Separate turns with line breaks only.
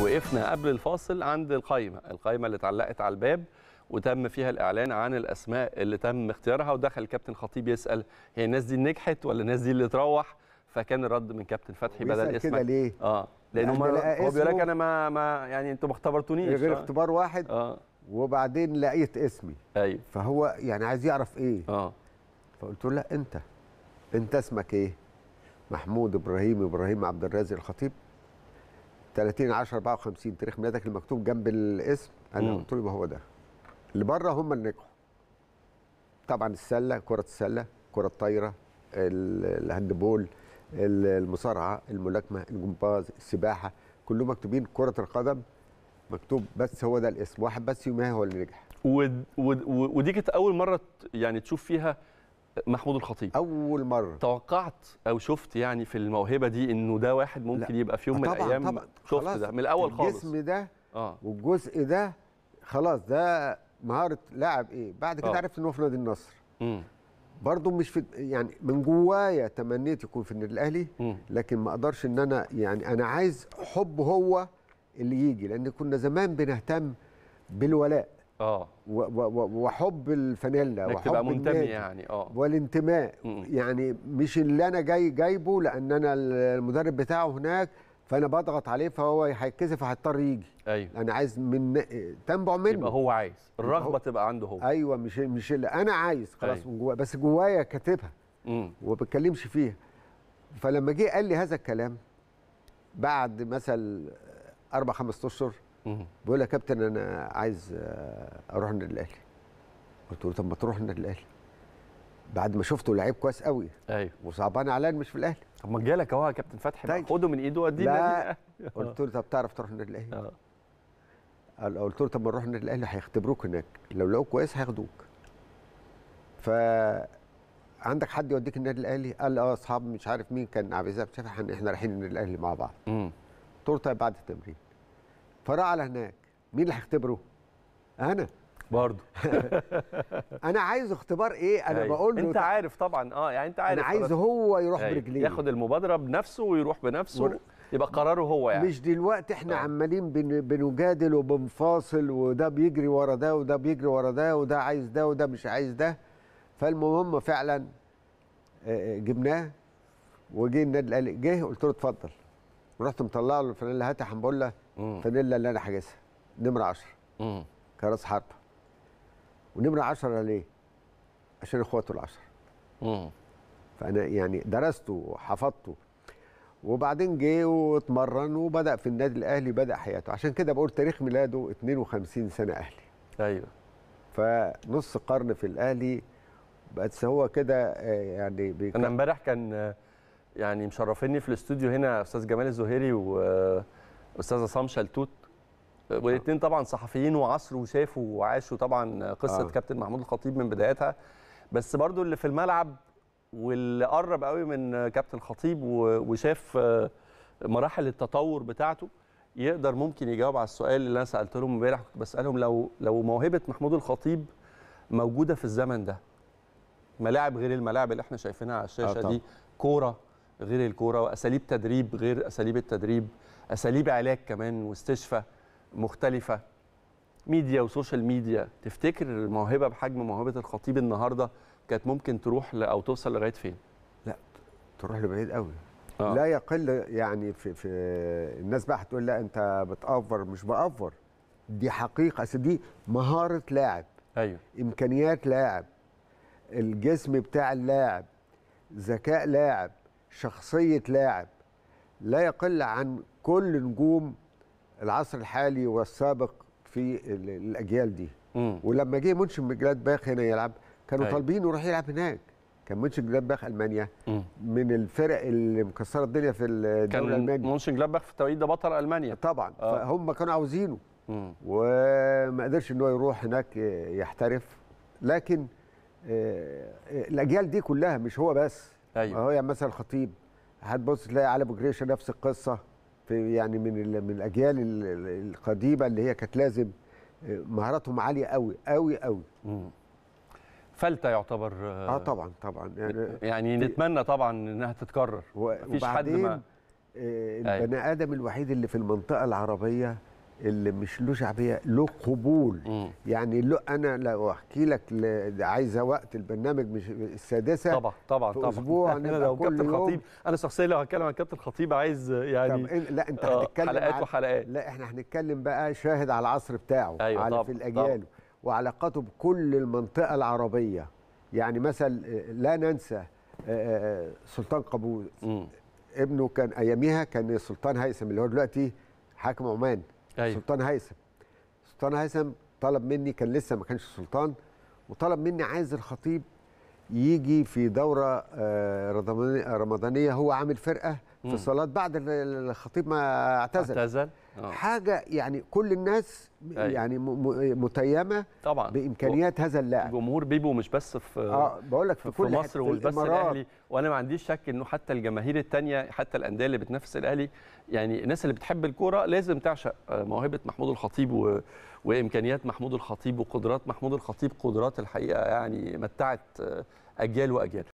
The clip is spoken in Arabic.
وقفنا قبل الفاصل عند القايمة القايمة اللي اتعلقت على الباب وتم فيها الإعلان عن الأسماء اللي تم اختيارها ودخل كابتن خطيب يسأل هي الناس دي نجحت ولا الناس دي اللي تروح فكان الرد من كابتن فتحي بدل اسمك كده ليه؟ اه لانه يعني ما هو بيقول لك
انا ما, ما يعني انتوا ما اختبرتونيش غير آه. اختبار واحد اه وبعدين لقيت اسمي ايوه فهو يعني عايز يعرف ايه اه فقلت له لا انت انت اسمك ايه؟ محمود ابراهيم ابراهيم عبد الرازق الخطيب 30 10 54 تاريخ ميلادك المكتوب جنب الاسم انا قلت له هو ده اللي بره هم اللي نجحوا طبعا السله كره السله كره الطايره الهاندبول المصارعه الملاكمه الجمباز السباحه كلهم مكتوبين كره القدم مكتوب بس هو ده الاسم واحد بس يومها هو اللي نجح ودي كانت اول مره يعني تشوف فيها محمود الخطيب اول مره توقعت
او شفت يعني في الموهبه دي انه ده واحد ممكن لا. يبقى في يوم من الايام شفت ده من الاول خالص الجسم
ده آه. والجزء ده خلاص ده مهاره لاعب ايه بعد كده آه. عرفت ان هو في نادي النصر امم برضه مش في يعني من جوايا تمنيت يكون في النادي الاهلي لكن ما اقدرش ان انا يعني انا عايز حب هو اللي يجي لان كنا زمان بنهتم بالولاء اه وحب الفانيلا وحب تبقى منتمي يعني اه والانتماء م. يعني مش اللي انا جاي جايبه لان انا المدرب بتاعه هناك فانا بضغط عليه فهو هيتكسف هيضطر يجي ايوه انا عايز من تنبع منه يبقى هو عايز الرغبه هو... تبقى عنده هو ايوه مش مش اللي انا عايز خلاص أيوة. من جوايا بس جوايا كاتبها وما بتكلمش فيها فلما جه قال لي هذا الكلام بعد مثلا اربع خمس اشهر بيقول يا كابتن انا عايز آه، اروح النادي الاهلي قلت له طب ما تروح النادي الاهلي بعد ما شفته لعيب كويس قوي ايوه وصعبان عليا مش في الاهلي طب ما جالك اهو يا كابتن فتحي طيب. خده من ايده وديه لا قلت له طب تعرف تروح النادي الاهلي اه قلت له طب ما نروح النادي الاهلي هيختبروك هناك لو لقوك كويس هياخدوك ف عندك حد يوديك النادي الاهلي قال اه اصحاب مش عارف مين كان عبد الرزاق احنا رايحين النادي الاهلي مع بعض امم قلت له طيب بعد التمرين فراح على هناك مين اللي هيختبره انا برضه انا عايز اختبار ايه انا أيوه. بقول له انت عارف طبعا
اه يعني انت عارف انا عايز هو يروح أيوة. برجليه ياخد المبادره بنفسه ويروح بنفسه ور... يبقى قراره هو يعني مش
دلوقتي احنا طبعا. آه. عمالين بن... بنجادل وبنفاصل وده بيجري ورا ده وده بيجري ورا ده وده عايز ده وده مش عايز ده فالمهم فعلا آه، آه، جبناه وجه النادي الاهلي جه قلت له اتفضل ورحت مطلع له اللي هاتي حنبوله فانيلا اللي انا حاجزها نمره 10 كراس حرب ونمره 10 ليه؟ عشان اخواته العشرة فانا يعني درسته وحفظته وبعدين جه واتمرن وبدا في النادي الاهلي بدا حياته عشان كده بقول تاريخ ميلاده 52 سنه اهلي ايوه فنص قرن في الاهلي بس هو كده آه، يعني انا امبارح
كان آه، يعني مشرفيني في الاستوديو هنا استاذ جمال الزهيري و آه، استاذه عصام شلتوت آه، نعم. والاثنين طبعا صحفيين وعصروا وشافوا وعاشوا طبعا قصه آه. كابتن محمود الخطيب من بدايتها بس برضو اللي في الملعب واللي قرب قوي من كابتن خطيب وشاف آه، مراحل التطور بتاعته يقدر ممكن يجاوب على السؤال اللي انا سالته لهم امبارح كنت بسالهم لو لو موهبه محمود الخطيب موجوده في الزمن ده ملاعب غير الملاعب اللي احنا شايفينها على الشاشه آه دي كوره غير الكوره واساليب تدريب غير اساليب التدريب اساليب علاج كمان واستشفاء مختلفه ميديا وسوشيال ميديا تفتكر موهبه بحجم موهبه الخطيب النهارده كانت ممكن تروح او توصل لغايه فين
لا تروح لبعيد قوي آه. لا يقل يعني في, في الناس بقى هتقول لا انت بتأفر مش بأفر دي حقيقه اصل دي مهاره لاعب ايوه امكانيات لاعب الجسم بتاع اللاعب ذكاء لاعب شخصيه لاعب لا يقل عن كل نجوم العصر الحالي والسابق في الاجيال دي مم. ولما جه منشن باخ هنا يلعب كانوا أيوة. طالبين يروح يلعب هناك كان مونشن باخ المانيا مم. من الفرق اللي مكسره الدنيا في الدوري الالماني
كان جلاد باخ في التوقيت ده بطل المانيا طبعا
آه. فهم كانوا عاوزينه وما قدرش ان هو يروح هناك يحترف لكن آه الاجيال دي كلها مش هو بس ايوه هو يعني مثلا الخطيب هتبص تلاقي علي ابو جريشه نفس القصه في يعني من من الاجيال القديمه اللي هي كانت لازم آه، مهاراتهم عاليه قوي قوي قوي
فلتة يعتبر آه،, اه طبعا
طبعا يعني
يعني نتمنى طبعا انها تتكرر مفيش حد ما آه،
أيوه. البني ادم الوحيد اللي في المنطقه العربيه اللي مش له شعبيه له قبول مم. يعني له انا لو احكي لك عايزه وقت البرنامج مش السادسه طبعا طبعا في طبعا اسبوع انا لو كابتن الخطيب انا شخصيا لو هتكلم عن كابتن الخطيب عايز يعني طب إن لا انت آه، هتتكلم حلقات وحلقات لا احنا هنتكلم بقى شاهد على العصر بتاعه أيوة على طبعا في الاجيال وعلاقاته بكل المنطقه العربيه يعني مثلا آه، لا ننسى آه، سلطان قابوس ابنه كان اياميها كان السلطان هيثم اللي هو دلوقتي حاكم عمان أيوة. سلطان هيثم سلطان هيثم طلب مني كان لسه ما كانش سلطان وطلب مني عايز الخطيب يجي في دوره آه، رمضانيه هو عامل فرقه في الصلاه بعد الخطيب ما اعتزل, اعتزل. أوه. حاجه يعني كل الناس أي. أيوة. يعني متيمه طبعا بامكانيات هذا اللاعب جمهور بيبو مش بس في اه بقول لك في, في كل مصر ومش بس الاهلي
وانا ما عنديش شك انه حتى الجماهير الثانيه حتى الانديه اللي بتنافس الاهلي يعني الناس اللي بتحب الكوره لازم تعشق آه، موهبه محمود الخطيب و... وامكانيات محمود الخطيب وقدرات محمود الخطيب قدرات الحقيقه يعني متعت آه، اجيال واجيال